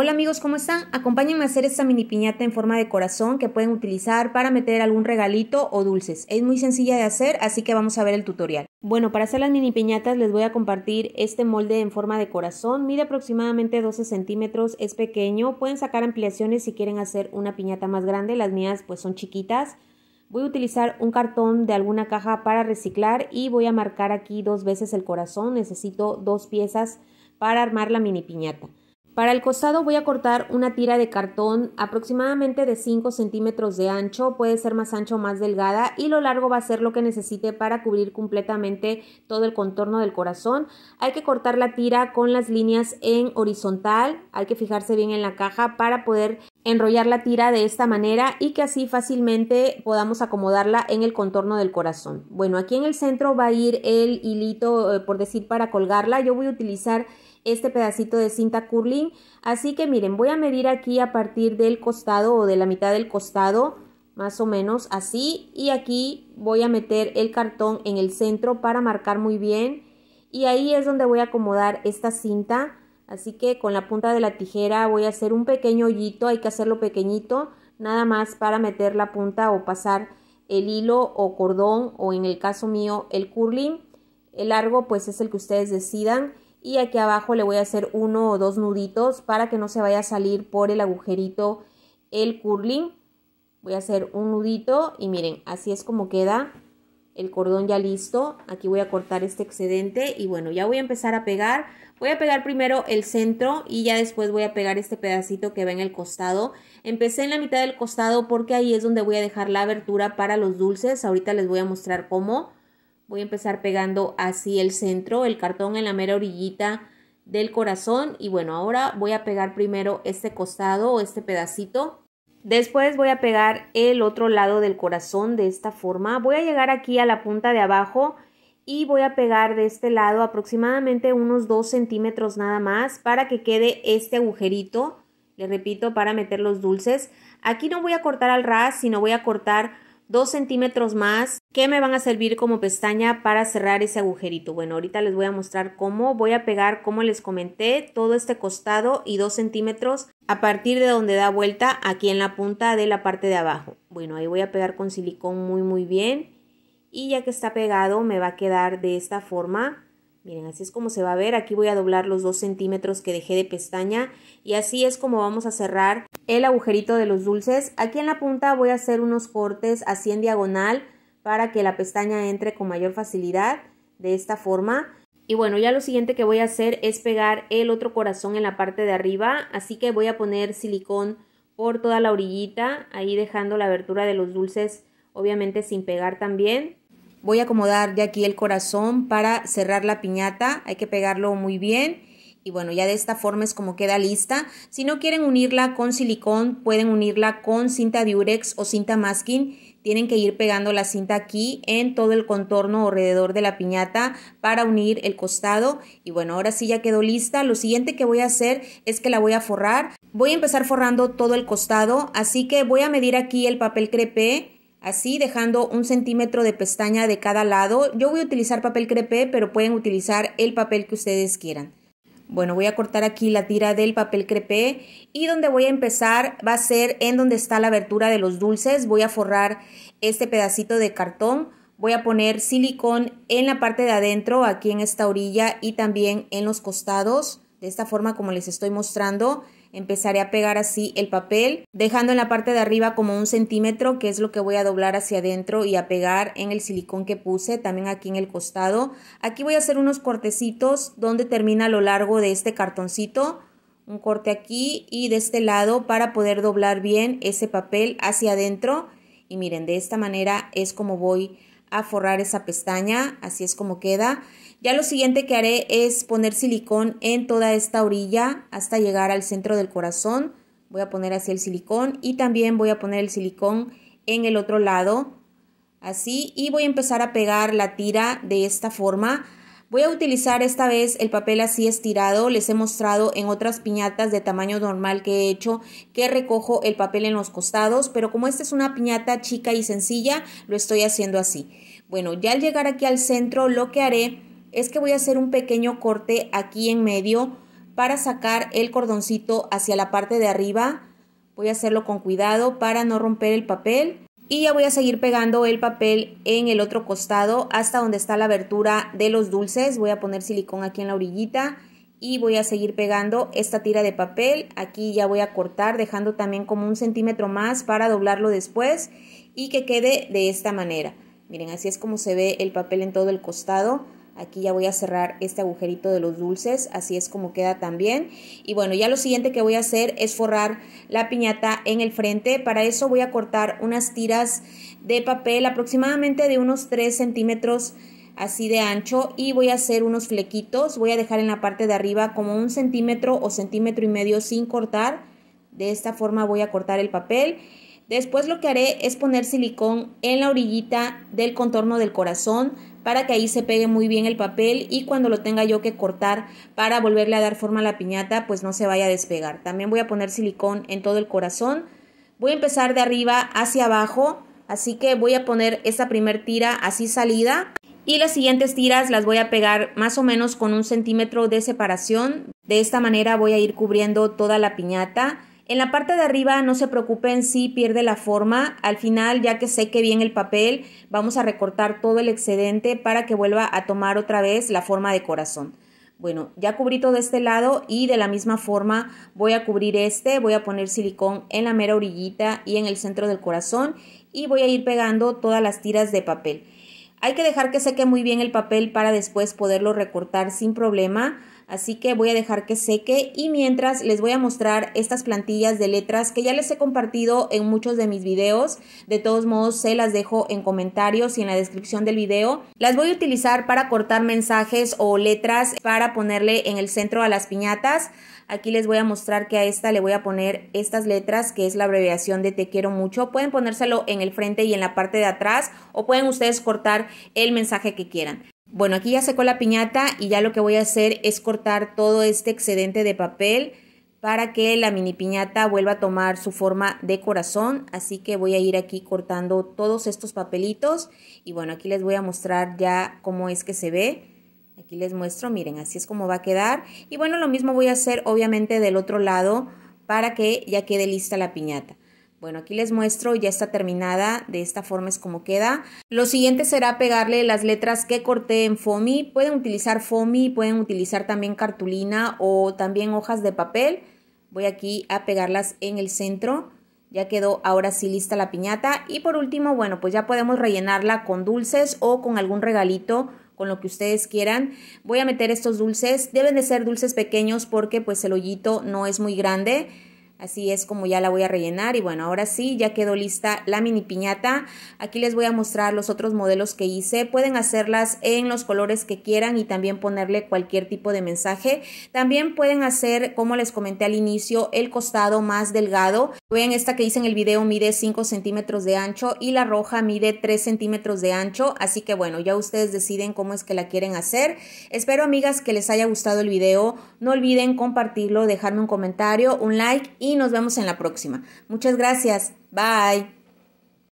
Hola amigos, ¿cómo están? Acompáñenme a hacer esta mini piñata en forma de corazón que pueden utilizar para meter algún regalito o dulces. Es muy sencilla de hacer, así que vamos a ver el tutorial. Bueno, para hacer las mini piñatas les voy a compartir este molde en forma de corazón. Mide aproximadamente 12 centímetros, es pequeño. Pueden sacar ampliaciones si quieren hacer una piñata más grande. Las mías pues son chiquitas. Voy a utilizar un cartón de alguna caja para reciclar y voy a marcar aquí dos veces el corazón. Necesito dos piezas para armar la mini piñata. Para el costado voy a cortar una tira de cartón aproximadamente de 5 centímetros de ancho, puede ser más ancho o más delgada y lo largo va a ser lo que necesite para cubrir completamente todo el contorno del corazón. Hay que cortar la tira con las líneas en horizontal, hay que fijarse bien en la caja para poder enrollar la tira de esta manera y que así fácilmente podamos acomodarla en el contorno del corazón. Bueno, aquí en el centro va a ir el hilito, eh, por decir, para colgarla. Yo voy a utilizar este pedacito de cinta curling. Así que miren, voy a medir aquí a partir del costado o de la mitad del costado, más o menos así. Y aquí voy a meter el cartón en el centro para marcar muy bien. Y ahí es donde voy a acomodar esta cinta. Así que con la punta de la tijera voy a hacer un pequeño hoyito, hay que hacerlo pequeñito, nada más para meter la punta o pasar el hilo o cordón o en el caso mío el curling. El largo pues es el que ustedes decidan y aquí abajo le voy a hacer uno o dos nuditos para que no se vaya a salir por el agujerito el curling voy a hacer un nudito y miren así es como queda el cordón ya listo aquí voy a cortar este excedente y bueno ya voy a empezar a pegar voy a pegar primero el centro y ya después voy a pegar este pedacito que va en el costado empecé en la mitad del costado porque ahí es donde voy a dejar la abertura para los dulces ahorita les voy a mostrar cómo Voy a empezar pegando así el centro, el cartón en la mera orillita del corazón y bueno, ahora voy a pegar primero este costado o este pedacito. Después voy a pegar el otro lado del corazón de esta forma. Voy a llegar aquí a la punta de abajo y voy a pegar de este lado aproximadamente unos 2 centímetros nada más para que quede este agujerito, Le repito, para meter los dulces. Aquí no voy a cortar al ras, sino voy a cortar 2 centímetros más que me van a servir como pestaña para cerrar ese agujerito. Bueno, ahorita les voy a mostrar cómo voy a pegar, como les comenté, todo este costado y 2 centímetros a partir de donde da vuelta aquí en la punta de la parte de abajo. Bueno, ahí voy a pegar con silicón muy muy bien y ya que está pegado me va a quedar de esta forma. Miren, así es como se va a ver. Aquí voy a doblar los 2 centímetros que dejé de pestaña y así es como vamos a cerrar el agujerito de los dulces. Aquí en la punta voy a hacer unos cortes así en diagonal para que la pestaña entre con mayor facilidad de esta forma. Y bueno, ya lo siguiente que voy a hacer es pegar el otro corazón en la parte de arriba, así que voy a poner silicón por toda la orillita, ahí dejando la abertura de los dulces obviamente sin pegar también. Voy a acomodar de aquí el corazón para cerrar la piñata. Hay que pegarlo muy bien. Y bueno, ya de esta forma es como queda lista. Si no quieren unirla con silicón, pueden unirla con cinta diurex o cinta masking. Tienen que ir pegando la cinta aquí en todo el contorno alrededor de la piñata para unir el costado. Y bueno, ahora sí ya quedó lista. Lo siguiente que voy a hacer es que la voy a forrar. Voy a empezar forrando todo el costado, así que voy a medir aquí el papel crepé Así, dejando un centímetro de pestaña de cada lado. Yo voy a utilizar papel crepé, pero pueden utilizar el papel que ustedes quieran. Bueno, voy a cortar aquí la tira del papel crepé y donde voy a empezar va a ser en donde está la abertura de los dulces. Voy a forrar este pedacito de cartón. Voy a poner silicón en la parte de adentro, aquí en esta orilla y también en los costados, de esta forma como les estoy mostrando empezaré a pegar así el papel, dejando en la parte de arriba como un centímetro, que es lo que voy a doblar hacia adentro y a pegar en el silicón que puse, también aquí en el costado. Aquí voy a hacer unos cortecitos donde termina lo largo de este cartoncito, un corte aquí y de este lado para poder doblar bien ese papel hacia adentro. Y miren, de esta manera es como voy a forrar esa pestaña, así es como queda. Ya lo siguiente que haré es poner silicón en toda esta orilla hasta llegar al centro del corazón. Voy a poner así el silicón y también voy a poner el silicón en el otro lado, así. Y voy a empezar a pegar la tira de esta forma Voy a utilizar esta vez el papel así estirado, les he mostrado en otras piñatas de tamaño normal que he hecho que recojo el papel en los costados, pero como esta es una piñata chica y sencilla, lo estoy haciendo así. Bueno, ya al llegar aquí al centro lo que haré es que voy a hacer un pequeño corte aquí en medio para sacar el cordoncito hacia la parte de arriba. Voy a hacerlo con cuidado para no romper el papel y ya voy a seguir pegando el papel en el otro costado hasta donde está la abertura de los dulces. Voy a poner silicón aquí en la orillita y voy a seguir pegando esta tira de papel. Aquí ya voy a cortar dejando también como un centímetro más para doblarlo después y que quede de esta manera. Miren, así es como se ve el papel en todo el costado. Aquí ya voy a cerrar este agujerito de los dulces, así es como queda también. Y bueno, ya lo siguiente que voy a hacer es forrar la piñata en el frente. Para eso voy a cortar unas tiras de papel aproximadamente de unos 3 centímetros así de ancho y voy a hacer unos flequitos. Voy a dejar en la parte de arriba como un centímetro o centímetro y medio sin cortar. De esta forma voy a cortar el papel. Después lo que haré es poner silicón en la orillita del contorno del corazón para que ahí se pegue muy bien el papel y cuando lo tenga yo que cortar para volverle a dar forma a la piñata, pues no se vaya a despegar. También voy a poner silicón en todo el corazón. Voy a empezar de arriba hacia abajo, así que voy a poner esta primer tira así salida y las siguientes tiras las voy a pegar más o menos con un centímetro de separación. De esta manera voy a ir cubriendo toda la piñata en la parte de arriba no se preocupen si pierde la forma. Al final, ya que seque bien el papel, vamos a recortar todo el excedente para que vuelva a tomar otra vez la forma de corazón. Bueno, ya cubrí todo este lado y de la misma forma voy a cubrir este, voy a poner silicón en la mera orillita y en el centro del corazón y voy a ir pegando todas las tiras de papel. Hay que dejar que seque muy bien el papel para después poderlo recortar sin problema. Así que voy a dejar que seque y mientras les voy a mostrar estas plantillas de letras que ya les he compartido en muchos de mis videos. De todos modos se las dejo en comentarios y en la descripción del video. Las voy a utilizar para cortar mensajes o letras para ponerle en el centro a las piñatas. Aquí les voy a mostrar que a esta le voy a poner estas letras que es la abreviación de te quiero mucho. Pueden ponérselo en el frente y en la parte de atrás o pueden ustedes cortar el mensaje que quieran. Bueno, aquí ya secó la piñata y ya lo que voy a hacer es cortar todo este excedente de papel para que la mini piñata vuelva a tomar su forma de corazón. Así que voy a ir aquí cortando todos estos papelitos y bueno, aquí les voy a mostrar ya cómo es que se ve. Aquí les muestro, miren, así es como va a quedar. Y bueno, lo mismo voy a hacer obviamente del otro lado para que ya quede lista la piñata. Bueno, aquí les muestro, ya está terminada, de esta forma es como queda. Lo siguiente será pegarle las letras que corté en foamy. Pueden utilizar foamy, pueden utilizar también cartulina o también hojas de papel. Voy aquí a pegarlas en el centro. Ya quedó ahora sí lista la piñata. Y por último, bueno, pues ya podemos rellenarla con dulces o con algún regalito con lo que ustedes quieran. Voy a meter estos dulces. Deben de ser dulces pequeños porque pues el hoyito no es muy grande. Así es como ya la voy a rellenar y bueno, ahora sí, ya quedó lista la mini piñata. Aquí les voy a mostrar los otros modelos que hice. Pueden hacerlas en los colores que quieran y también ponerle cualquier tipo de mensaje. También pueden hacer, como les comenté al inicio, el costado más delgado. vean esta que hice en el video mide 5 centímetros de ancho y la roja mide 3 centímetros de ancho. Así que bueno, ya ustedes deciden cómo es que la quieren hacer. Espero, amigas, que les haya gustado el video. No olviden compartirlo, dejarme un comentario, un like y y nos vemos en la próxima. Muchas gracias. Bye.